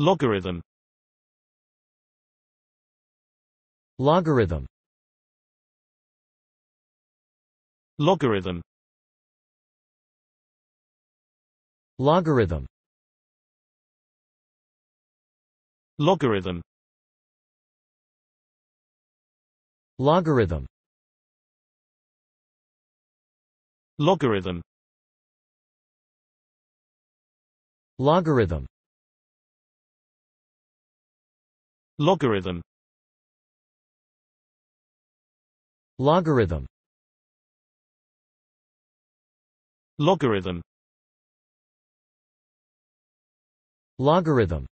Logarithm Logarithm Logarithm Logarithm Logarithm Logarithm Logarithm Logarithm Logarithm Logarithm Logarithm Logarithm